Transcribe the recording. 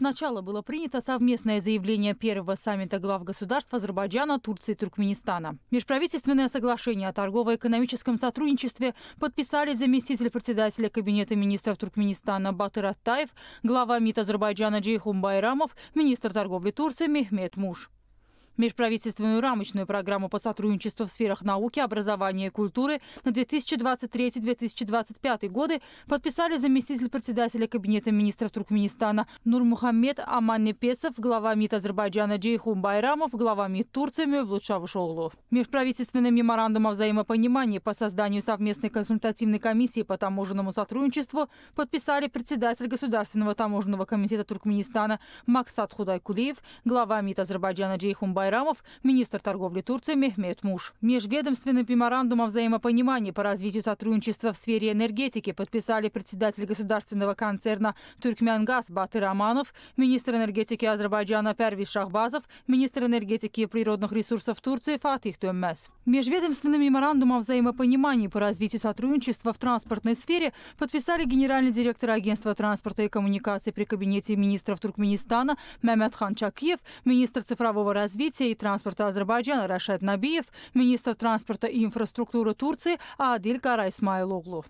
Сначала было принято совместное заявление первого саммита глав государств Азербайджана, Турции и Туркменистана. Межправительственное соглашение о торгово-экономическом сотрудничестве подписали заместитель председателя Кабинета министров Туркменистана Батыр Аттаев, глава МИД Азербайджана Джейхум Байрамов, министр торговли Турции Мехмед Муш. Межправительственную рамочную программу по сотрудничеству в сферах науки, образования и культуры на 2023-2025 годы подписали заместитель председателя Кабинета министров Туркменистана Нурмухаммед Аманнепесов, глава МИД Азербайджана Джейхум Байрамов, глава МИД Турции Мевлут Шавушоглу. Межправительственный меморандум о взаимопонимании по созданию совместной консультативной комиссии по таможенному сотрудничеству подписали председатель Государственного таможенного комитета Туркменистана Максат Худайкулиев, глава МИД Азербайджана Джейхум Байрамов, министр торговли Турции Мехмед Муш. Межведомственный меморандум о взаимопонимании по развитию сотрудничества в сфере энергетики подписали председатель государственного концерна «Туркменгаз» Батыр Аманов, министр энергетики Азербайджана Первис Шахбазов, министр энергетики и природных ресурсов Турции Фатих Тюммес. Межведомственный меморандум о взаимопонимании по развитию сотрудничества в транспортной сфере подписали генеральный директор Агентства транспорта и коммуникации при Кабинете министров Туркменистана Мемет Хан Чакиев, министр цифрового развития развития и транспорта Азербайджана Рашид Набиев, министр транспорта и инфраструктуры Турции Адиль Карайсмайлоглу.